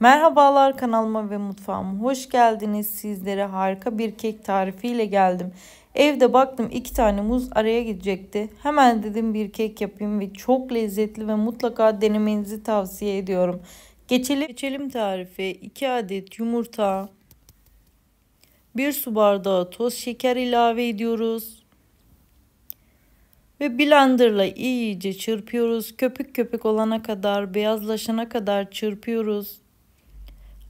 Merhabalar kanalıma ve mutfağıma hoş geldiniz. Sizlere harika bir kek tarifiyle geldim. Evde baktım iki tane muz araya gidecekti. Hemen dedim bir kek yapayım ve çok lezzetli ve mutlaka denemenizi tavsiye ediyorum. Geçelim, geçelim tarife. 2 adet yumurta, 1 su bardağı toz şeker ilave ediyoruz. Ve blenderla iyice çırpıyoruz. Köpük köpük olana kadar, beyazlaşana kadar çırpıyoruz.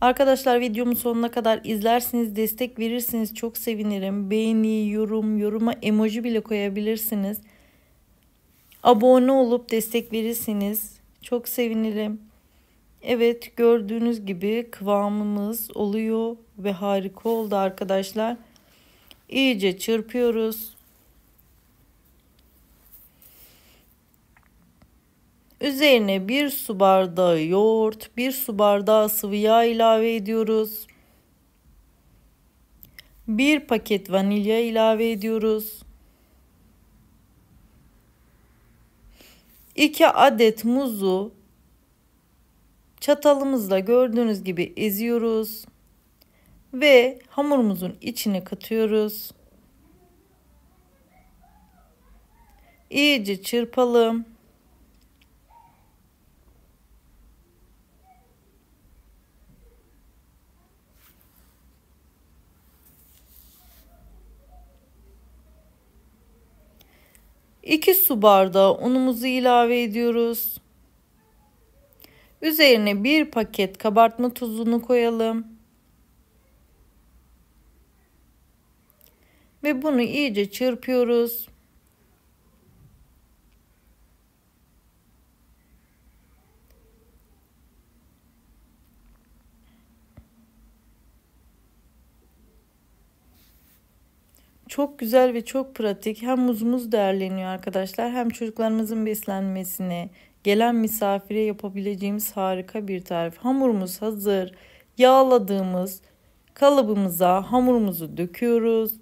Arkadaşlar videomun sonuna kadar izlersiniz, destek verirsiniz çok sevinirim. Beğeni, yorum, yoruma emoji bile koyabilirsiniz. Abone olup destek verirsiniz. Çok sevinirim. Evet gördüğünüz gibi kıvamımız oluyor ve harika oldu arkadaşlar. İyice çırpıyoruz. Üzerine bir su bardağı yoğurt, bir su bardağı sıvı yağ ilave ediyoruz. Bir paket vanilya ilave ediyoruz. 2 adet muzu çatalımızla gördüğünüz gibi eziyoruz ve hamurumuzun içine katıyoruz. İyice çırpalım. 2 su bardağı unumuzu ilave ediyoruz. Üzerine 1 paket kabartma tuzunu koyalım. Ve bunu iyice çırpıyoruz. Çok güzel ve çok pratik. Hem muzumuz değerleniyor arkadaşlar hem çocuklarımızın beslenmesini, gelen misafire yapabileceğimiz harika bir tarif. Hamurumuz hazır. Yağladığımız kalıbımıza hamurumuzu döküyoruz.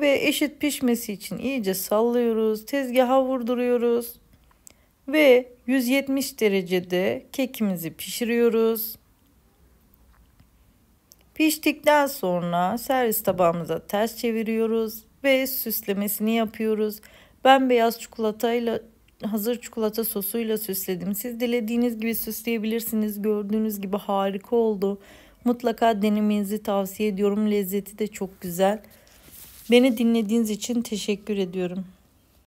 ve eşit pişmesi için iyice sallıyoruz. Tezgaha vurduruyoruz. Ve 170 derecede kekimizi pişiriyoruz. Piştikten sonra servis tabağımıza ters çeviriyoruz ve süslemesini yapıyoruz. Ben beyaz çikolatayla hazır çikolata sosuyla süsledim. Siz dilediğiniz gibi süsleyebilirsiniz. Gördüğünüz gibi harika oldu. Mutlaka denemenizi tavsiye ediyorum. Lezzeti de çok güzel. Beni dinlediğiniz için teşekkür ediyorum.